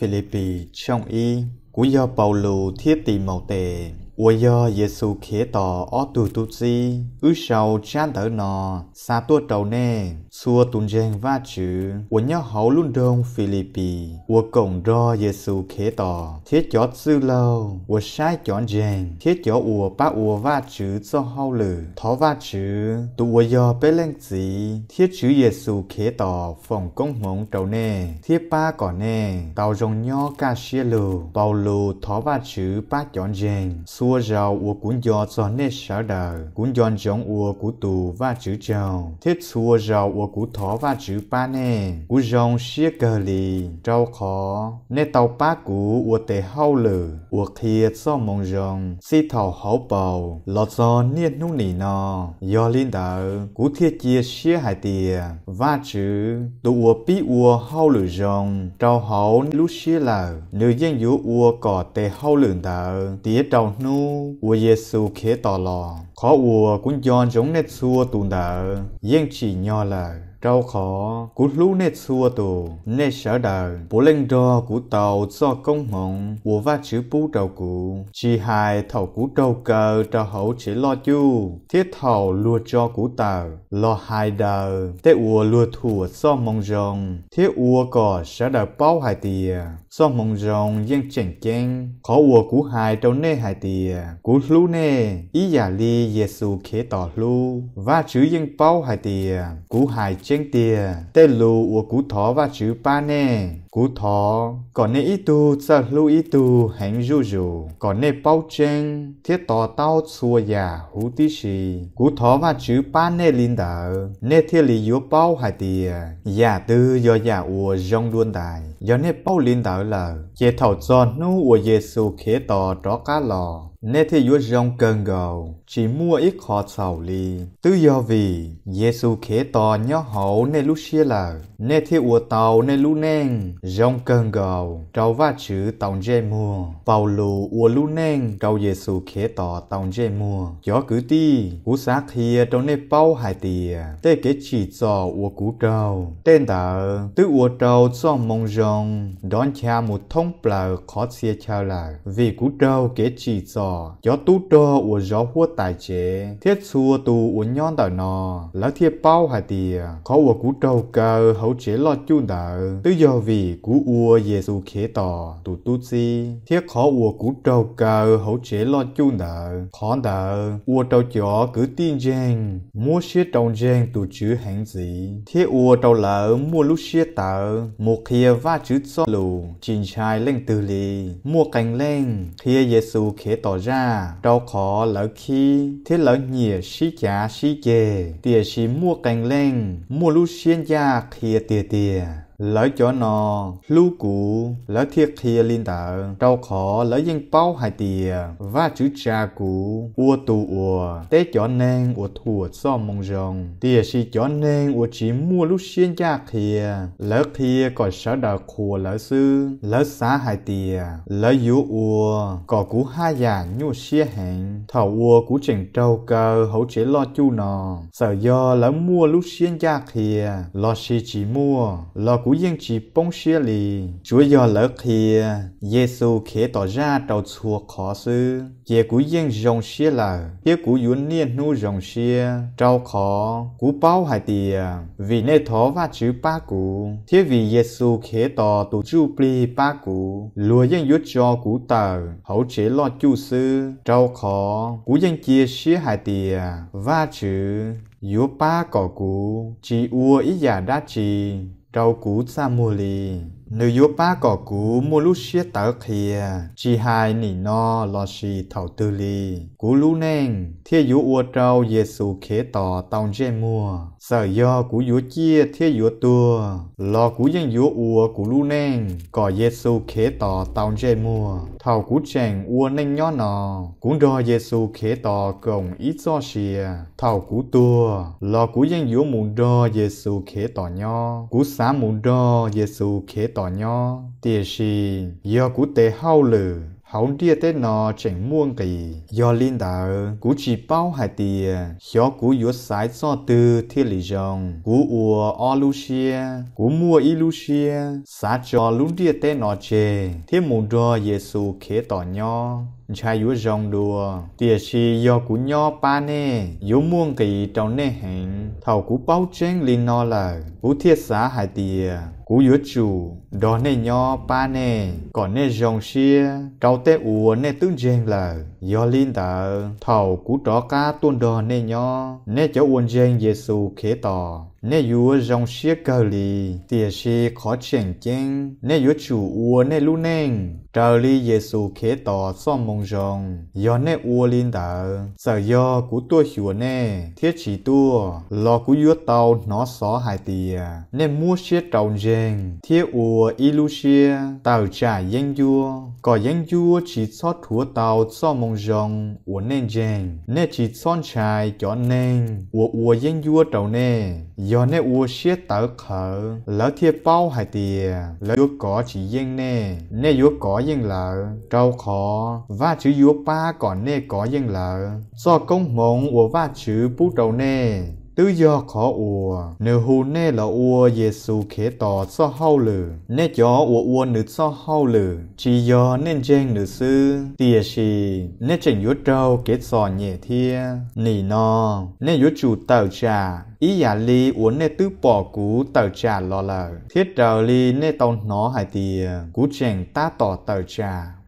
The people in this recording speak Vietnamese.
Philippi trong y của do Paulo thiết tì màu tề 我要耶稣基督奥杜杜西，乌手站得 nó, xa tua đầu nè, xua tùn dèn va chữ, của nhau hậu luôn đông Philippi, của cổng ro giê xu khế tỏ, thiết chó sư lâu, của sai chọn dèn, thiết chó ùa ba ùa va chữ do hậu lử, thó va chữ, tụ ùa do bế lên gì, thiết chữ giê xu khế tỏ, phòng công mộng đầu nè, thiết ba cỏ nè, tàu rồng nho ca xia lù, bầu lù thó va chữ ba chọn dèn, xua ua rào ua cuốn do cho nét sở đời cuốn dọn giống ua cú tù và chữ trầu thiết xua rào ua cú thỏ và chữ ba nè cú dòng xia cờ lì trâu khó nét tàu ba cú ua tề hâu lử ua kia cho mong rồng si thảo hậu bầu lọt cho nét nu nỉ nò do linh đạo cú thiết chia xia hải tìa và chữ tụ ua bí ua hâu lử rồng trâu hậu lú xia lờ nữ dân dụ ua cỏ tề hâu lử đạo tía trâu nu nu wo yesu khế tỏ lò khó ùa cũng giòn giống nét xua tù nở yên chỉ nho lời trâu khó cú lú nét xua tù nét sở đời bố lên đò cú tàu do công mộng bố va chữ bú trâu cú chỉ hai thầu cú trâu cờ trâu hậu chỉ lo chu thiết thầu lùa cho cú tàu lo hai đời tê ua lùa thua do mong rồng thiết ua cò sở đời bao hai tìa do mong rồng giang chèn chèn khó ua cú hai trâu nê hai tìa cú lú nê ý giả ly giê xu khế tỏ lú va chữ giang bao hai tìa cú hai chiến tiền tên lù của cú thó và chữ ba nè cú thọ có nê ít tu sa lưu ít tu hành ru ru có nê bao chen thiết tò tao xua già hú tí xì cú thọ và chữ ba nê linh đỡ nê thiết lý yếu bao hai tìa già tư do già ua rong luôn đài do nê bao linh đỡ là chế thảo giòn nu ua giê xu khế tò tró cá lò nê thiết yếu rong cơn gầu chỉ mua ít khó sầu li tư do vì giê xu khế tò nhó hậu nê lu xia là nê thiết ua tàu nê lu neng Rong cơn gầu, trâu va chữ tàu dê mua, Vào lù ua lu neng, trâu dê su khế tỏ tàu dê mua. Gió cứ ti, cú xác thìa trong nê bao hai tìa. Tê kế chỉ dò ua cú trâu. Tên tờ, tứ ua trâu cho mong rong. Đón cha một thông bờ khó xia chào là. Vì cú trâu kế chỉ dò, gió tú trâu ua gió hua tài chế. Thiết xua tù ua nhon tờ nò. Lá thiết bao hai tìa, khó ua cú trâu cơ hấu chế lo chú nợ. Tứ do vì cú ua Giêsu khế tỏ tụ tu si thiết khó ua cú trâu cờ hậu chế lo chu nợ khó nợ ua trâu chó cứ tin giang mua xe trâu giang tụ chữ hạng gì thiết ua trâu lỡ mua lúc xe tờ một khi va chữ cho lù chỉnh chai lên từ lì mua cành lên khía Giêsu khế tỏ ra trâu khó lỡ khi thiết lỡ nhìa xí chả xí chề tìa xí mua cành lên mua lúc xiên gia khía tiề tiề lỡ chỗ nò lưu cụ lỡ thiệt kia linh tờ trâu khó lỡ dân bao hai tìa và chữ cha cụ ua tù ua tế chỗ nang ua thua so mong rồng tìa si chỗ nang ua chỉ mua lúc xuyên cha kia lỡ kia có sở đờ khua lỡ sư lỡ xá hai tìa lỡ dũ ua có cú hai già nhu xia hẹn thảo ua cú trình trâu cơ hậu chế lo chu nò sở do lỡ mua lúc xuyên cha kia lo si chỉ mua lo cú cú yên chỉ bông xe lì chúa giờ lỡ khi Giêsu khế tỏ ra trầu chùa khó sư giờ cú yên dòng xe lờ, kia cú yến niên nu dòng xe trầu khó cú bao hải tìa vì nê thó và chữ ba cú thế vì Giêsu khế tỏ tụ chu pli ba cú lùa yên yết cho cú tờ hậu chế lo chu sư trầu khó cú yên chia xe hải tìa và chữ yếu ba cỏ cú chỉ ua ý giả đa trì trâu cú xa mùa lì. nếu yếu ba cỏ cú mua lúc xia tớ kia chi hai nỉ no lo xì thảo tư lì. Cú lú neng, thiê yếu ua trâu dê sù khế tỏ tông dê mua, Sở do cú yếu chia thiê yếu tùa, lo cú dân yếu ua cú lú neng, cỏ dê sù khế tỏ tông dê mua thầu cú chèn ua nênh nhó nò cũng do giê Giêsu khế tò cổng ít do xìa thầu cú tua lò cú danh yếu mù do giê Giêsu khế tò nho cú xá mù do giê Giêsu khế tò nho tiề xì do cú tề hao lử hậu địa tế nó chẳng muôn kỳ do linh đạo cú chỉ bao hai tiền xó cú yếu sai so từ thiên lý rồng cú ùa o lu xia cú mua y lu xia xá cho luôn địa tế nó chê thiên mù đo giê xu khế tỏ nho chai yu rong đùa tia si do cú nho pa nè yu muông kỳ trong nè hẹn thầu cú bao chén li no là cú thiết xá hai tia cú yu chủ đó nè nho pa nè còn nè rong xia trâu tê ùa nè tướng chén là do linh tờ thầu cú trọ cá tuôn đò nè nho nè cháu uôn chén giê xu khế tò nè yu rong xia cơ lì tia si khó chèn chén nè yu chủ ùa nè lu nèng trở đi Giêsu khế tỏ so mong rong do nè ua linh tờ sở do cú tua hiểu nè thiết chỉ tua lo cú yếu tàu nó xó hai tìa nè mua xe trầu rèn thiết ua ilu xe tàu trả yên dua có yên dua chỉ xót thua tàu so mong rong ua nè rèn nè chỉ son chài cho nè, ua ua yên dua trồng nè do nè ua xe tàu khở lỡ thiết bao hai tìa lỡ yếu có chỉ yên nè nè yếu có dừng lỡ trâu khó và chữ yếu ba còn nê có dừng lỡ do công mộng của và chữ bút đầu nê tư do khó ùa nếu hù nè là ùa Giêsu khế tỏ so hao lử nè cho ùa ùa nữ so hao lử chỉ do nên chen nữ sư tia xì nè chỉnh yếu trâu kết sò nhẹ thia nì no nè yếu chủ tàu trà ý giả dạ ly uốn nè tứ bỏ cú tàu trà lo lờ thiết trào ly nè tàu nó hải tìa cú chèn ta tỏ tàu trà